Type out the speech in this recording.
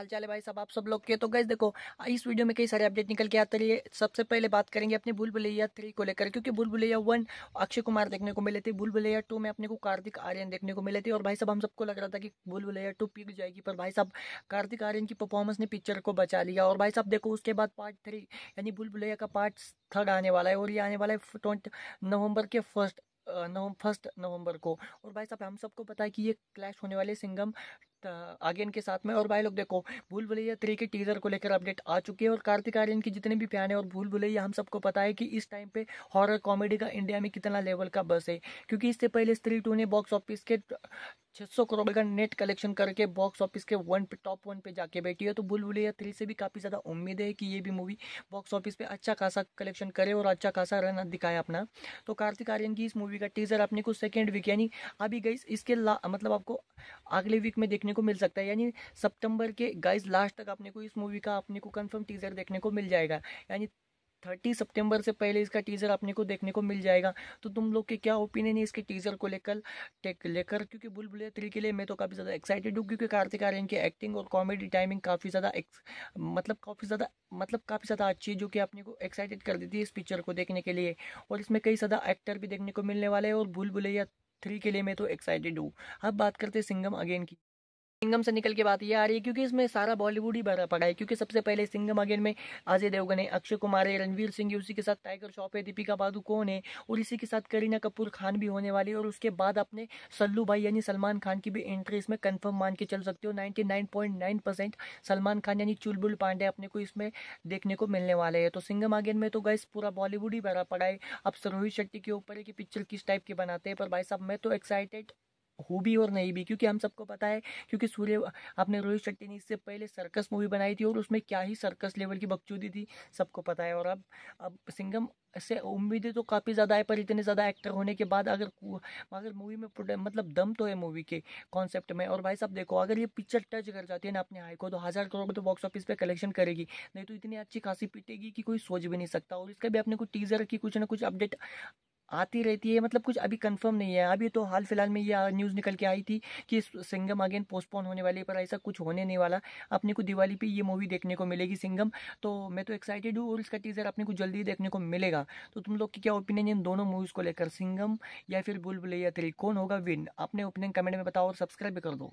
हालचाल है भाई साहब आप सब लोग के तो गैस देखो इस वीडियो में कई सारे अपडेट निकल के आते रहिए सबसे पहले बात करेंगे अपने भूल भुलैया थ्री को लेकर क्योंकि भूल भुलैया वन अक्षय कुमार देखने को मिले थे भूल भुलैया टू में अपने को कार्तिक आर्यन देखने को मिले थे और भाई साहब हम सबको लग रहा था कि भूल भुलैया टू पिक जाएगी पर भाई साहब कार्तिक आर्यन की परफॉर्मेंस ने पिक्चर को बचा लिया और भाई साहब देखो उसके बाद पार्ट थ्री यानी भूल भुलैया का पार्ट थर्ड आने वाला है और ये आने वाला है ट्वेंटी नवंबर के फर्स्ट नवम फर्स्ट नवंबर को और भाई साहब हम सबको पता है कि ये क्लैश होने वाले सिंगम आगे के साथ में और भाई लोग देखो भूल भुलैया थ्री के टीजर को लेकर अपडेट आ चुकी है और कार्तिक आर्यन की जितने भी फैन है और भूल भुलैया हम सबको पता है कि इस टाइम पे हॉरर कॉमेडी का इंडिया में कितना लेवल का बस है क्योंकि इससे पहले स्त्री टू ने बॉक्स ऑफिस के 600 करोड़ का नेट कलेक्शन करके बॉक्स ऑफिस के वन पे टॉप वन पे जाके बैठी है तो भूल बुलिया थ्री से भी काफ़ी ज़्यादा उम्मीद है कि ये भी मूवी बॉक्स ऑफिस पे अच्छा खासा कलेक्शन करे और अच्छा खासा रन दिखाए अपना तो कार्तिक आर्यन की इस मूवी का टीजर अपने को सेकेंड वीक यानी अभी गई इसके ला मतलब आपको अगले वीक में देखने को मिल सकता है यानी सितंबर के गाइस लास्ट तक आपने को इस मूवी का आपने को कंफर्म टीज़र देखने को मिल जाएगा यानी थर्टी सितंबर से पहले इसका टीज़र आपने को देखने को मिल जाएगा तो तुम लोग के क्या ओपिनियन है इसके टीज़र को लेकर टेक लेकर क्योंकि बुल बुलबुलिया थ्री के लिए मैं तो काफ़ी ज़्यादा एक्साइटेड हूँ क्योंकि कार्तिक आर्यन की एक्टिंग और कॉमेडी टाइमिंग काफ़ी ज़्यादा मतलब काफ़ी ज़्यादा मतलब काफ़ी ज़्यादा अच्छी है जो कि आपने को एक्साइटेड कर देती है इस पिक्चर को देखने के लिए और इसमें कई ज़्यादा एक्टर भी देखने को मिलने वाले हैं और बुलबुलिया थ्री के लिए मैं तो एक्साइटेड हूँ अब बात करते सिंगम अगेन की सिंगम से निकल के बात ये आ रही है क्योंकि इसमें सारा बॉलीवुड ही भरा पड़ा है क्योंकि सबसे पहले सिंगम अगेन में अजय देवगन है अक्षय कुमार है रणवीर सिंह उसी के साथ टाइगर श्रॉफ है दीपिका पादुकोण है और इसी के साथ करीना कपूर खान भी होने वाली है और उसके बाद अपने सल्लू भाई यानी सलमान खान की भी एंट्री इसमें कन्फर्म मान के चल सकते हो नाइन्टी सलमान खान यानी चुलबुल पांडे अपने को इसमें देखने को मिलने वाले हैं तो सिंगम अगेन में तो गैस पूरा बॉलीवुड ही भरा पड़ा है अब सरोहित शेट्टी के ऊपर है कि पिक्चर किस टाइप की बनाते हैं पर भाई साहब मैं तो एक्साइटेड हो भी और नहीं भी क्योंकि हम सबको पता है क्योंकि सूर्य आपने रोहित शेट्टी ने इससे पहले सर्कस मूवी बनाई थी और उसमें क्या ही सर्कस लेवल की बकचोदी थी सबको पता है और अब अब सिंगम से उम्मीदें तो काफ़ी ज़्यादा है पर इतने ज़्यादा एक्टर होने के बाद अगर अगर मूवी में मतलब दम तो है मूवी के कॉन्सेप्ट में और भाई साहब देखो अगर ये पिक्चर टच कर जाती है ना अपने हाई को तो हज़ार करोड़ तो बॉक्स ऑफिस पे कलेक्शन करेगी नहीं तो इतनी अच्छी खासी पीटेगी कि कोई सोच भी नहीं सकता और इसका भी आपने कुछ टीज़र की कुछ ना कुछ अपडेट आती रहती है मतलब कुछ अभी कंफर्म नहीं है अभी तो हाल फिलहाल में ये न्यूज़ निकल के आई थी कि सिंगम अगेन पोस्टपोन होने वाली है पर ऐसा कुछ होने नहीं वाला अपने को दिवाली पे ये मूवी देखने को मिलेगी सिंगम तो मैं तो एक्साइटेड हूँ और इसका टीज़र अपने को जल्दी देखने को मिलेगा तो तुम लोग की क्या ओपिनियन है इन दोनों मूवीज़ को लेकर सिंगम या फिर बुलबुलैया तेरी कौन होगा विन अपने ओपिनियन कमेंट में बताओ और सब्सक्राइब भी कर दो